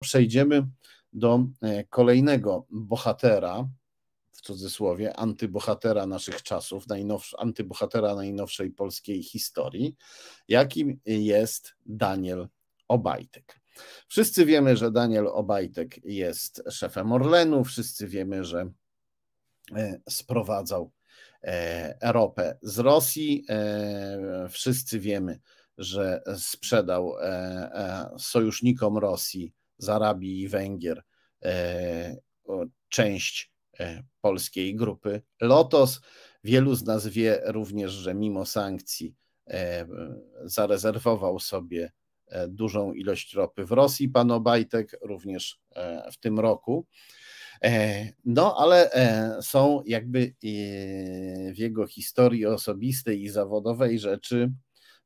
przejdziemy do e, kolejnego bohatera, w cudzysłowie, antybohatera naszych czasów, najnowsz, antybohatera najnowszej polskiej historii, jakim jest Daniel Obajtek. Wszyscy wiemy, że Daniel Obajtek jest szefem Orlenu, wszyscy wiemy, że e, sprowadzał e, ropę z Rosji, wszyscy wiemy, że sprzedał sojusznikom Rosji z Arabii i Węgier e, część e, polskiej grupy LOTOS. Wielu z nas wie również, że mimo sankcji e, zarezerwował sobie dużą ilość ropy w Rosji, pan Obajtek, również w tym roku. No, ale są jakby w jego historii osobistej i zawodowej rzeczy,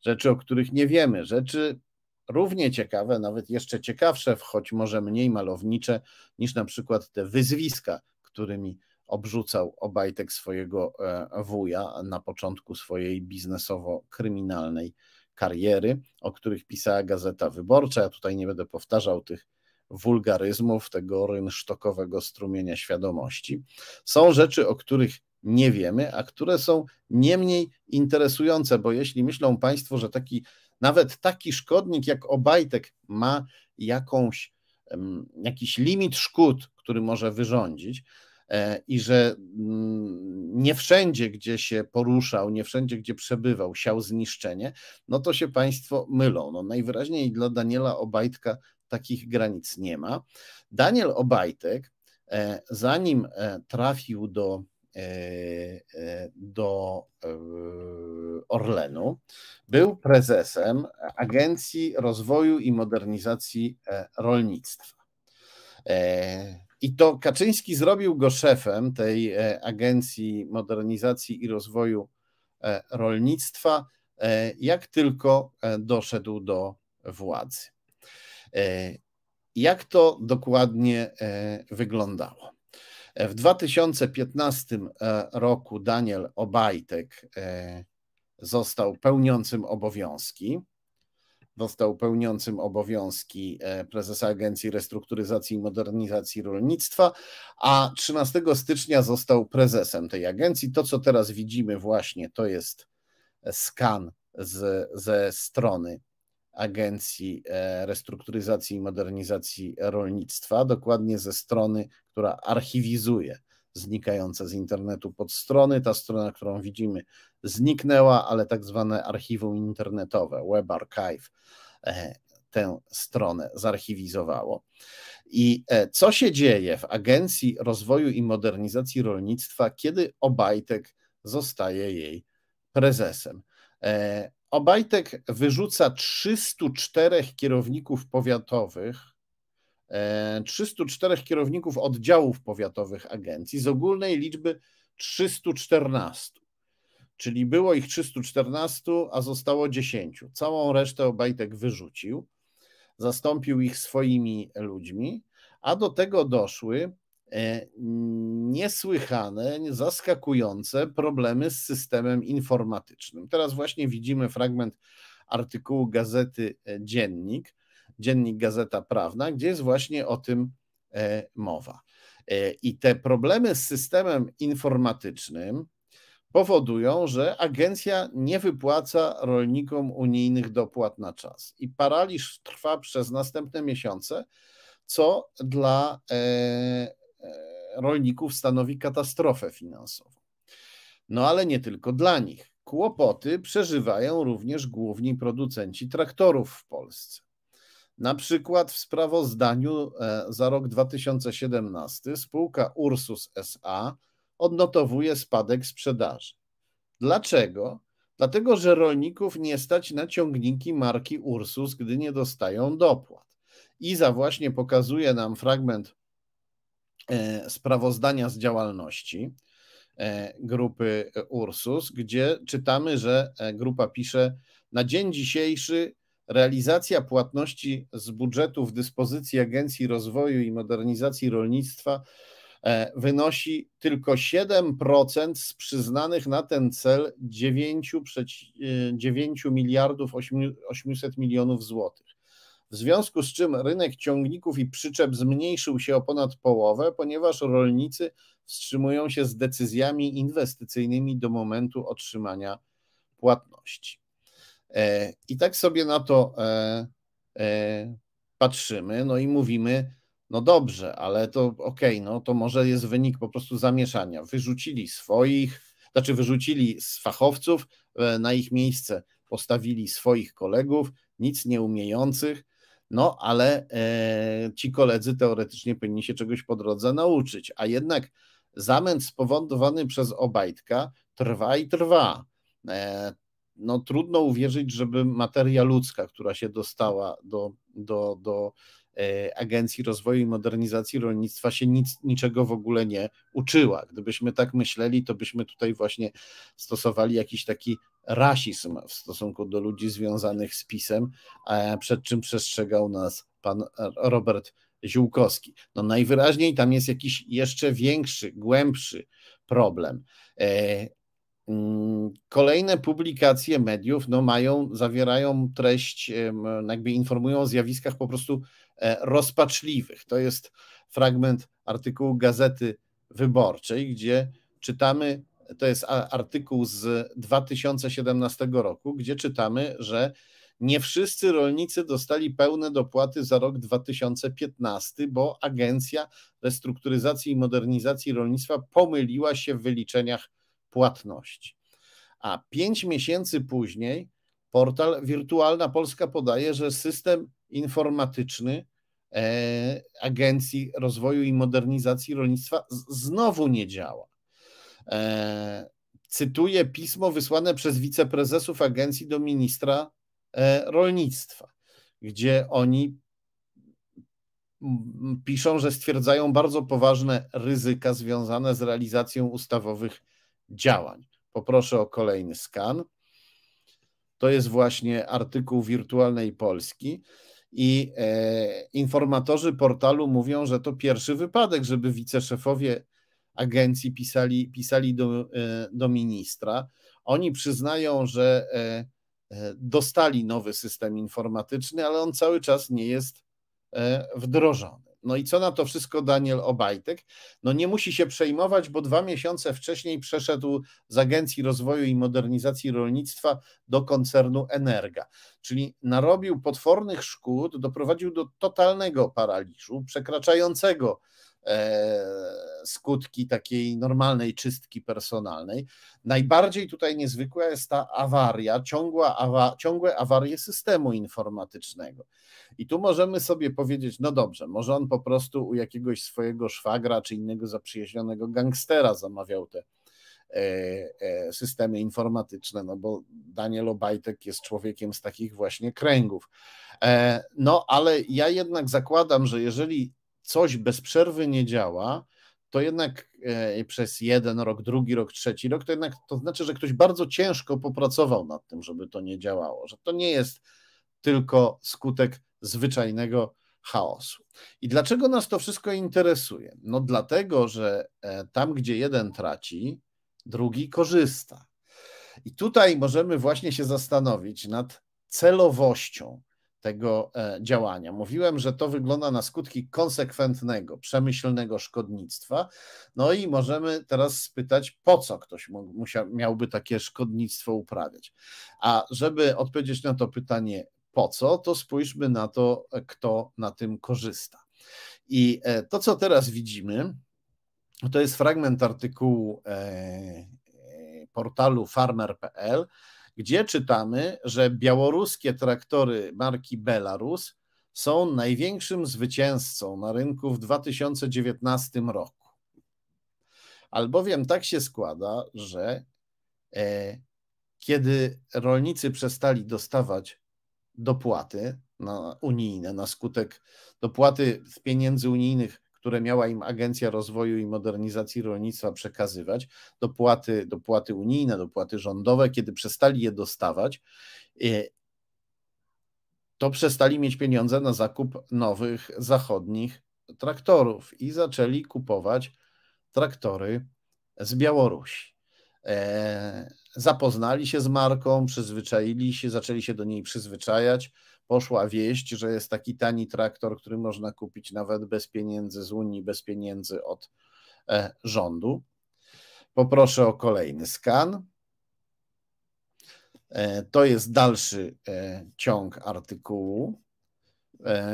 rzeczy, o których nie wiemy, rzeczy, równie ciekawe, nawet jeszcze ciekawsze, choć może mniej malownicze, niż na przykład te wyzwiska, którymi obrzucał Obajtek swojego e, wuja na początku swojej biznesowo-kryminalnej kariery, o których pisała Gazeta Wyborcza. Ja tutaj nie będę powtarzał tych wulgaryzmów, tego rynsztokowego strumienia świadomości. Są rzeczy, o których nie wiemy, a które są niemniej interesujące, bo jeśli myślą Państwo, że taki nawet taki szkodnik jak Obajtek ma jakąś, jakiś limit szkód, który może wyrządzić e, i że mm, nie wszędzie, gdzie się poruszał, nie wszędzie, gdzie przebywał, siał zniszczenie, no to się Państwo mylą. No najwyraźniej dla Daniela Obajtka takich granic nie ma. Daniel Obajtek, e, zanim e, trafił do E, do e, Orlenu. Był prezesem Agencji Rozwoju i Modernizacji e, Rolnictwa. I to Kaczyński zrobił go szefem tej Agencji Modernizacji i Rozwoju Rolnictwa, jak tylko doszedł do władzy. Jak to dokładnie wyglądało? E, w 2015 e, roku Daniel Obajtek e, został pełniącym obowiązki. Został pełniącym obowiązki prezesa Agencji Restrukturyzacji i Modernizacji Rolnictwa, a 13 stycznia został prezesem tej agencji. To, co teraz widzimy, właśnie to jest skan z, ze strony Agencji Restrukturyzacji i Modernizacji Rolnictwa, dokładnie ze strony która archiwizuje znikające z internetu podstrony. Ta strona, którą widzimy, zniknęła, ale tak zwane archiwum internetowe, Web Archive, e, tę stronę zarchiwizowało. I e, co się dzieje w Agencji Rozwoju i Modernizacji Rolnictwa, kiedy Obajtek zostaje jej prezesem? E, Obajtek wyrzuca 304 kierowników powiatowych 304 e, kierowników oddziałów powiatowych agencji z ogólnej liczby 314. Czyli było ich 314, a zostało 10. Całą resztę Obajtek wyrzucił, zastąpił ich swoimi ludźmi, a do tego doszły e, niesłychane, zaskakujące problemy z systemem informatycznym. Teraz właśnie widzimy fragment artykułu gazety Dziennik, dziennik Gazeta Prawna, gdzie jest właśnie o tym e, mowa. E, I te problemy z systemem informatycznym powodują, że agencja nie wypłaca rolnikom unijnych dopłat na czas. I paraliż trwa przez następne miesiące, co dla e, rolników stanowi katastrofę finansową. No ale nie tylko dla nich. Kłopoty przeżywają również główni producenci traktorów w Polsce. Na przykład w sprawozdaniu e, za rok 2017 spółka Ursus SA odnotowuje spadek sprzedaży. Dlaczego? Dlatego, że rolników nie stać na ciągniki marki Ursus, gdy nie dostają dopłat. Iza właśnie pokazuje nam fragment e, sprawozdania z działalności e, grupy Ursus, gdzie czytamy, że grupa pisze: Na dzień dzisiejszy realizacja płatności z budżetu w dyspozycji Agencji Rozwoju i Modernizacji Rolnictwa e, wynosi tylko 7% z przyznanych na ten cel 9, 9 e, miliardów 800 milionów złotych. W związku z czym rynek ciągników i przyczep zmniejszył się o ponad połowę, ponieważ rolnicy wstrzymują się z decyzjami inwestycyjnymi do momentu otrzymania płatności. E, I tak sobie na to e, e, patrzymy, no i mówimy, no dobrze, ale to okej, okay, no to może jest wynik po prostu zamieszania. Wyrzucili swoich, znaczy wyrzucili z fachowców, na ich miejsce postawili swoich kolegów, nic nie umiejących, no ale e, ci koledzy teoretycznie powinni się czegoś po drodze nauczyć, a jednak zamęt spowodowany przez Obajtka trwa i trwa. E, no, trudno uwierzyć, żeby materia ludzka, która się dostała do, do, do e, Agencji Rozwoju i Modernizacji Rolnictwa się nic, niczego w ogóle nie uczyła. Gdybyśmy tak myśleli, to byśmy tutaj właśnie stosowali jakiś taki rasizm w stosunku do ludzi związanych z PiSem, przed czym przestrzegał nas pan Robert Ziółkowski. No najwyraźniej tam jest jakiś jeszcze większy, głębszy problem. E, Mm, kolejne publikacje mediów no, mają, zawierają treść, jakby informują o zjawiskach po prostu e, rozpaczliwych. To jest fragment artykułu Gazety Wyborczej, gdzie czytamy, to jest artykuł z 2017 roku, gdzie czytamy, że nie wszyscy rolnicy dostali pełne dopłaty za rok 2015, bo Agencja Restrukturyzacji i Modernizacji Rolnictwa pomyliła się w wyliczeniach płatności. A pięć miesięcy później portal Wirtualna Polska podaje, że system informatyczny e, Agencji Rozwoju i Modernizacji Rolnictwa znowu nie działa. E, cytuję pismo wysłane przez wiceprezesów agencji do ministra e, rolnictwa, gdzie oni piszą, że stwierdzają bardzo poważne ryzyka związane z realizacją ustawowych działań. Poproszę o kolejny skan. To jest właśnie artykuł Wirtualnej Polski. I e, informatorzy portalu mówią, że to pierwszy wypadek, żeby wiceszefowie agencji pisali, pisali do, e, do ministra. Oni przyznają, że e, e dostali nowy system informatyczny, ale on cały czas nie jest e, wdrożony. No i co na to wszystko Daniel Obajtek? No nie musi się przejmować, bo dwa miesiące wcześniej przeszedł z Agencji Rozwoju i Modernizacji Rolnictwa do koncernu Energa. Czyli narobił potwornych szkód, doprowadził do totalnego paraliżu, przekraczającego E, skutki takiej normalnej czystki personalnej. Najbardziej tutaj niezwykła jest ta awaria, ciągła awa, ciągłe awarie systemu informatycznego. I tu możemy sobie powiedzieć, no dobrze, może on po prostu u jakiegoś swojego szwagra czy innego zaprzyjaźnionego gangstera zamawiał te e, e, systemy informatyczne, no bo Daniel Obajtek jest człowiekiem z takich właśnie kręgów. No ale ja jednak zakładam, że jeżeli coś bez przerwy nie działa, to jednak e, przez jeden rok, drugi rok, trzeci rok, to jednak to znaczy, że ktoś bardzo ciężko popracował nad tym, żeby to nie działało, że to nie jest tylko skutek zwyczajnego chaosu. I dlaczego nas to wszystko interesuje? No dlatego, że e, tam, gdzie jeden traci, drugi korzysta. I tutaj możemy właśnie się zastanowić nad celowością tego e, działania. Mówiłem, że to wygląda na skutki konsekwentnego, przemyślnego szkodnictwa. No i możemy teraz spytać, po co ktoś musiał, miałby takie szkodnictwo uprawiać. A żeby odpowiedzieć na to pytanie, po co, to spójrzmy na to, e, kto na tym korzysta. I e, to, co teraz widzimy, to jest fragment artykułu portalu farmer.pl gdzie czytamy, że białoruskie traktory marki Belarus są największym zwycięzcą na rynku w 2019 roku. Albowiem tak się składa, że e, kiedy rolnicy przestali dostawać dopłaty na unijne na skutek dopłaty z pieniędzy unijnych które miała im Agencja Rozwoju i Modernizacji Rolnictwa przekazywać, dopłaty, dopłaty unijne, dopłaty rządowe, kiedy przestali je dostawać, y, to przestali mieć pieniądze na zakup nowych zachodnich traktorów i zaczęli kupować traktory z Białorusi. E, zapoznali się z marką, przyzwyczaili się, zaczęli się do niej przyzwyczajać poszła wieść, że jest taki tani traktor, który można kupić nawet bez pieniędzy z Unii, bez pieniędzy od e, rządu. Poproszę o kolejny skan. E, to jest dalszy e, ciąg artykułu,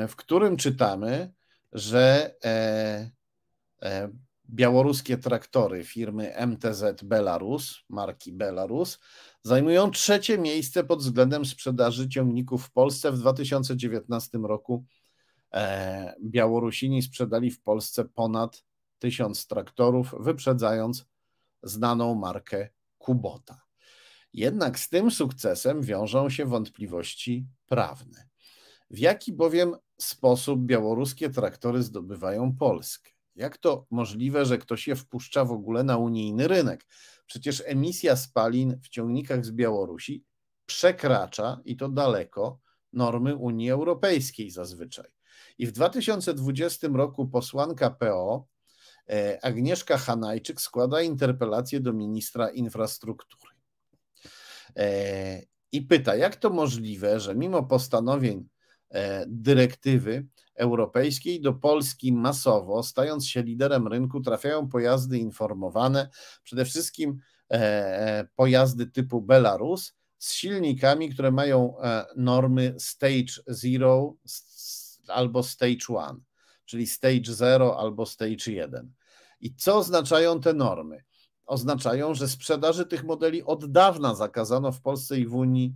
w którym czytamy, że białoruskie traktory firmy MTZ Belarus, marki Belarus, zajmują trzecie miejsce pod względem sprzedaży ciągników w Polsce. W 2019 roku e, Białorusini sprzedali w Polsce ponad 1000 traktorów, wyprzedzając znaną markę Kubota. Jednak z tym sukcesem wiążą się wątpliwości prawne. W jaki bowiem sposób białoruskie traktory zdobywają Polskę? Jak to możliwe, że ktoś je wpuszcza w ogóle na unijny rynek? Przecież emisja spalin w ciągnikach z Białorusi przekracza i to daleko normy Unii Europejskiej zazwyczaj. I w 2020 roku posłanka PO e, Agnieszka Hanajczyk składa interpelację do ministra infrastruktury. E, I pyta, jak to możliwe, że mimo postanowień E, dyrektywy europejskiej do Polski masowo, stając się liderem rynku, trafiają pojazdy informowane, przede wszystkim e, e, pojazdy typu Belarus z silnikami, które mają normy Stage 0 albo Stage 1, czyli Stage 0 albo Stage 1. I co oznaczają te normy? Oznaczają, że sprzedaży tych modeli od dawna zakazano w Polsce i w Unii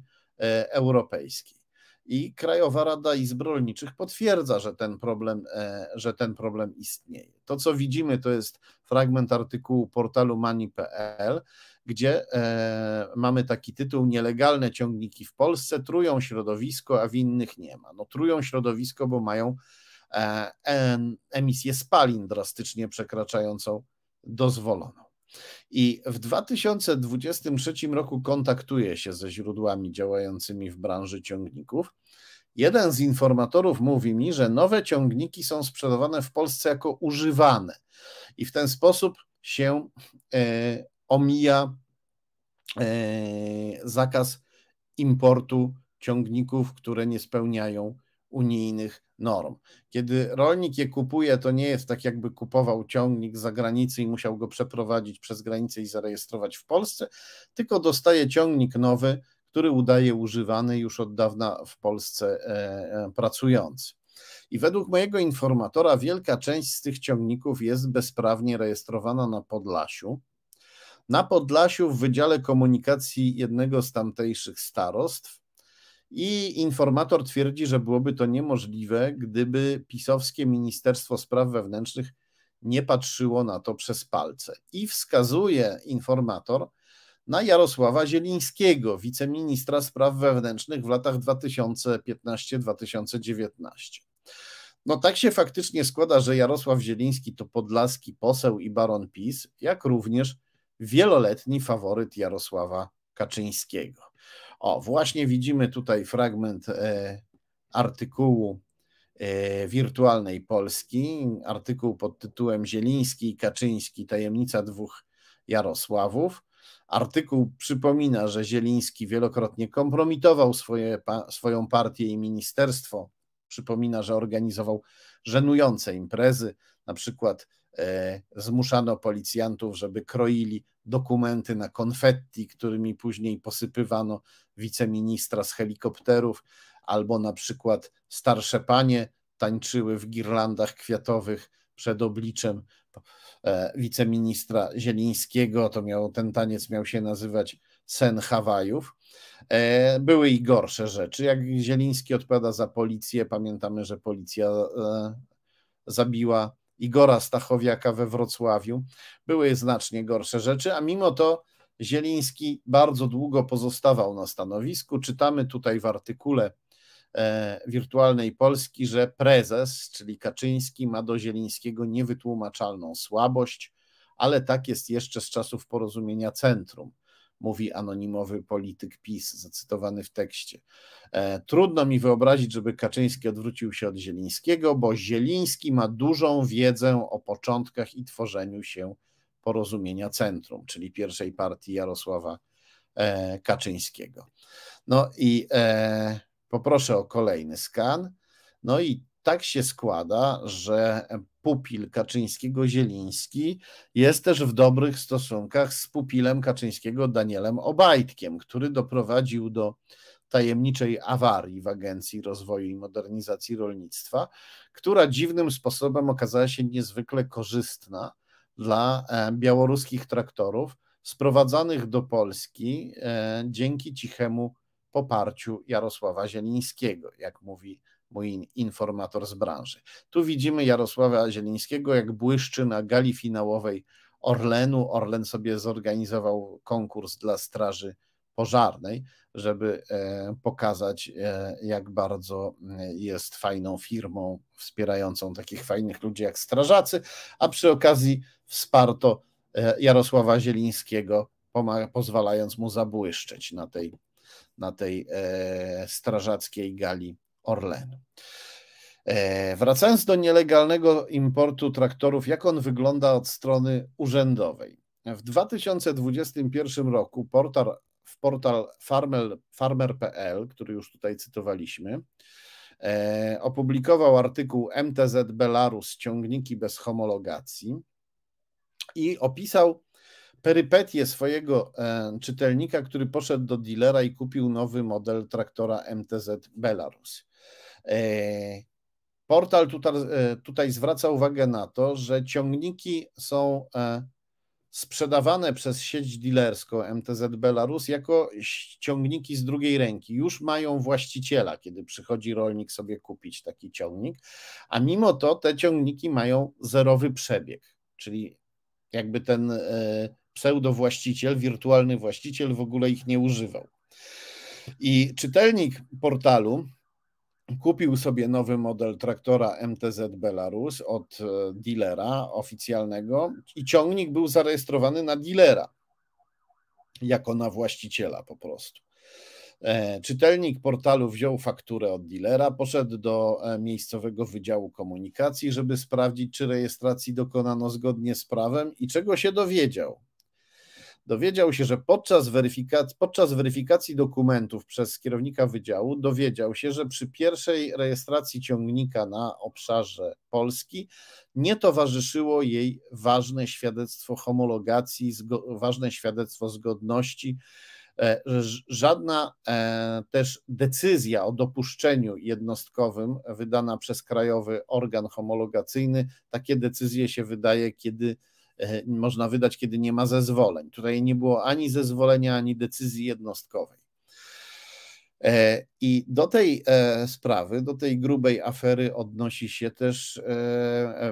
Europejskiej i Krajowa Rada Izb Rolniczych potwierdza, że ten problem, e, że ten problem istnieje. To, co widzimy, to jest fragment artykułu portalu mani.pl, gdzie e, mamy taki tytuł: Nielegalne ciągniki w Polsce trują środowisko, a w innych nie ma. No, trują środowisko, bo mają e, emisję spalin drastycznie przekraczającą dozwoloną. I w 2023 roku kontaktuje się ze źródłami działającymi w branży ciągników. Jeden z informatorów mówi mi, że nowe ciągniki są sprzedawane w Polsce jako używane i w ten sposób się e, omija e, zakaz importu ciągników, które nie spełniają unijnych norm. Kiedy rolnik je kupuje, to nie jest tak, jakby kupował ciągnik za granicę i musiał go przeprowadzić przez granicę i zarejestrować w Polsce, tylko dostaje ciągnik nowy, który udaje używany już od dawna w Polsce e, e, pracujący. I według mojego informatora, wielka część z tych ciągników jest bezprawnie rejestrowana na Podlasiu. Na Podlasiu, w Wydziale Komunikacji jednego z tamtejszych starostw, i informator twierdzi, że byłoby to niemożliwe, gdyby pisowskie Ministerstwo Spraw Wewnętrznych nie patrzyło na to przez palce. I wskazuje informator na Jarosława Zielińskiego, wiceministra spraw wewnętrznych w latach 2015-2019. No tak się faktycznie składa, że Jarosław Zieliński to podlaski poseł i baron PiS, jak również wieloletni faworyt Jarosława Kaczyńskiego. O, właśnie widzimy tutaj fragment e, artykułu e, Wirtualnej Polski, artykuł pod tytułem Zieliński i Kaczyński, tajemnica dwóch Jarosławów. Artykuł przypomina, że Zieliński wielokrotnie kompromitował swoje, swoją partię i ministerstwo. Przypomina, że organizował żenujące imprezy, na przykład e, zmuszano policjantów, żeby kroili dokumenty, na konfetti, którymi później posypywano wiceministra z helikopterów, albo na przykład starsze panie tańczyły w girlandach kwiatowych przed obliczem e, wiceministra Zielińskiego. To miał, ten taniec miał się nazywać Sen Hawajów. E, były i gorsze rzeczy. Jak Zieliński odpowiada za policję, pamiętamy, że policja e, zabiła Igora Stachowiaka we Wrocławiu. Były znacznie gorsze rzeczy, a mimo to Zieliński bardzo długo pozostawał na stanowisku. Czytamy tutaj w artykule e, Wirtualnej Polski, że prezes, czyli Kaczyński, ma do Zielińskiego niewytłumaczalną słabość, ale tak jest jeszcze z czasów porozumienia centrum mówi anonimowy polityk PiS, zacytowany w tekście. E, trudno mi wyobrazić, żeby Kaczyński odwrócił się od Zielińskiego, bo Zieliński ma dużą wiedzę o początkach i tworzeniu się porozumienia centrum, czyli pierwszej partii Jarosława e, Kaczyńskiego. No i e, poproszę o kolejny skan. No i tak się składa, że pupil Kaczyńskiego-Zieliński jest też w dobrych stosunkach z pupilem Kaczyńskiego Danielem Obajtkiem, który doprowadził do tajemniczej awarii w Agencji Rozwoju i Modernizacji Rolnictwa, która dziwnym sposobem okazała się niezwykle korzystna dla e, białoruskich traktorów sprowadzanych do Polski e, dzięki cichemu poparciu Jarosława Zielińskiego, jak mówi mój informator z branży. Tu widzimy Jarosława Zielińskiego, jak błyszczy na gali finałowej Orlenu. Orlen sobie zorganizował konkurs dla Straży Pożarnej, żeby e, pokazać, e, jak bardzo e, jest fajną firmą wspierającą takich fajnych ludzi jak strażacy, a przy okazji wsparto Jarosława Zielińskiego, pozwalając mu zabłyszczeć na tej, na tej strażackiej gali Orlen. E, wracając do nielegalnego importu traktorów, jak on wygląda od strony urzędowej? W 2021 roku portal, w portal farmer.pl, który już tutaj cytowaliśmy, e, opublikował artykuł MTZ Belarus ciągniki bez homologacji i opisał perypetię swojego e, czytelnika, który poszedł do dealera i kupił nowy model traktora MTZ Belarus. E, portal tutaj, e, tutaj zwraca uwagę na to, że ciągniki są sprzedawane przez sieć dealerską MTZ Belarus jako ciągniki z drugiej ręki. Już mają właściciela, kiedy przychodzi rolnik sobie kupić taki ciągnik, a mimo to te ciągniki mają zerowy przebieg, czyli jakby ten pseudo-właściciel, wirtualny właściciel w ogóle ich nie używał. I czytelnik portalu kupił sobie nowy model traktora MTZ Belarus od e, dealera oficjalnego i ciągnik był zarejestrowany na dealera, jako na właściciela po prostu. E, czytelnik portalu wziął fakturę od dealera, poszedł do e, miejscowego wydziału komunikacji, żeby sprawdzić, czy rejestracji dokonano zgodnie z prawem i czego się dowiedział dowiedział się, że podczas weryfikacji, podczas weryfikacji dokumentów przez kierownika wydziału dowiedział się, że przy pierwszej rejestracji ciągnika na obszarze Polski nie towarzyszyło jej ważne świadectwo homologacji, ważne świadectwo zgodności. E, żadna e, też decyzja o dopuszczeniu jednostkowym wydana przez krajowy organ homologacyjny, takie decyzje się wydaje, kiedy E, można wydać, kiedy nie ma zezwoleń. Tutaj nie było ani zezwolenia, ani decyzji jednostkowej. E, I do tej e, sprawy, do tej grubej afery odnosi się też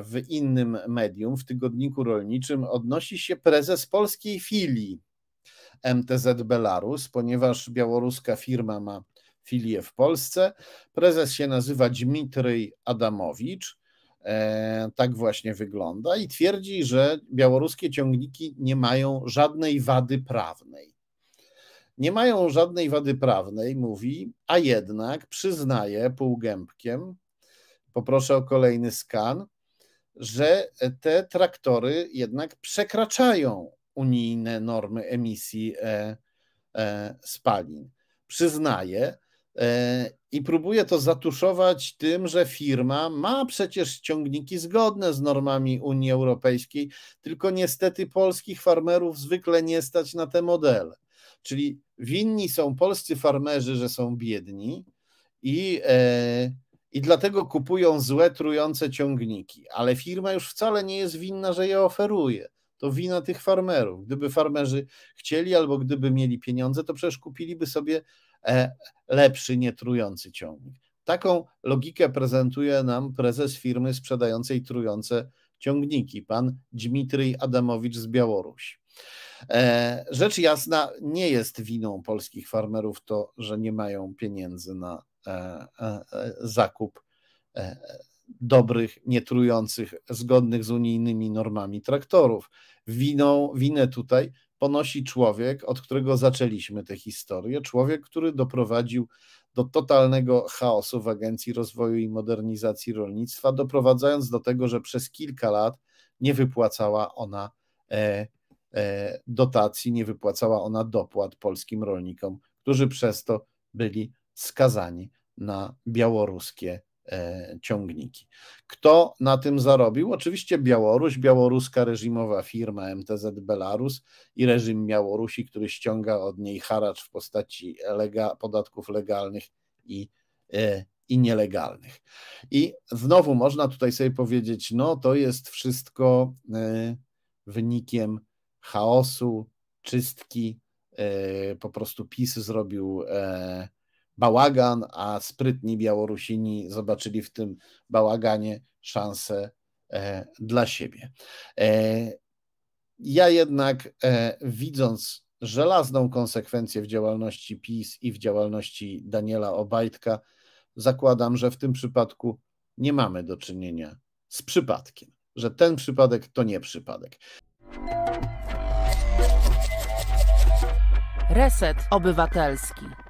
w innym medium, w tygodniku rolniczym, odnosi się prezes polskiej filii MTZ Belarus, ponieważ białoruska firma ma filię w Polsce. Prezes się nazywa Dmitryj Adamowicz. E, tak właśnie wygląda i twierdzi, że białoruskie ciągniki nie mają żadnej wady prawnej. Nie mają żadnej wady prawnej, mówi, a jednak przyznaje półgębkiem, poproszę o kolejny skan, że te traktory jednak przekraczają unijne normy emisji e, e, spalin. Przyznaje, E, i próbuje to zatuszować tym, że firma ma przecież ciągniki zgodne z normami Unii Europejskiej, tylko niestety polskich farmerów zwykle nie stać na te modele. Czyli winni są polscy farmerzy, że są biedni i, e, i dlatego kupują złe, trujące ciągniki, ale firma już wcale nie jest winna, że je oferuje to wina tych farmerów. Gdyby farmerzy chcieli albo gdyby mieli pieniądze, to przecież kupiliby sobie E, lepszy, nietrujący ciągnik. Taką logikę prezentuje nam prezes firmy sprzedającej trujące ciągniki, pan Dmitryj Adamowicz z Białorusi. E, rzecz jasna, nie jest winą polskich farmerów to, że nie mają pieniędzy na e, zakup dobrych, nietrujących, zgodnych z unijnymi normami traktorów. Winą, winę tutaj ponosi człowiek, od którego zaczęliśmy tę historię, człowiek, który doprowadził do totalnego chaosu w Agencji Rozwoju i Modernizacji Rolnictwa, doprowadzając do tego, że przez kilka lat nie wypłacała ona e, e, dotacji, nie wypłacała ona dopłat polskim rolnikom, którzy przez to byli skazani na białoruskie E, ciągniki. Kto na tym zarobił? Oczywiście Białoruś, białoruska reżimowa firma MTZ Belarus i reżim Białorusi, który ściąga od niej haracz w postaci lega, podatków legalnych i, e, i nielegalnych. I znowu można tutaj sobie powiedzieć, no to jest wszystko e, wynikiem chaosu, czystki, po prostu PiS zrobił bałagan, a sprytni Białorusini zobaczyli w tym bałaganie szansę e, dla siebie. E, ja jednak, e, widząc żelazną konsekwencję w działalności PiS i w działalności Daniela Obajtka, zakładam, że w tym przypadku nie mamy do czynienia z przypadkiem, że ten przypadek to nie przypadek. Reset Obywatelski.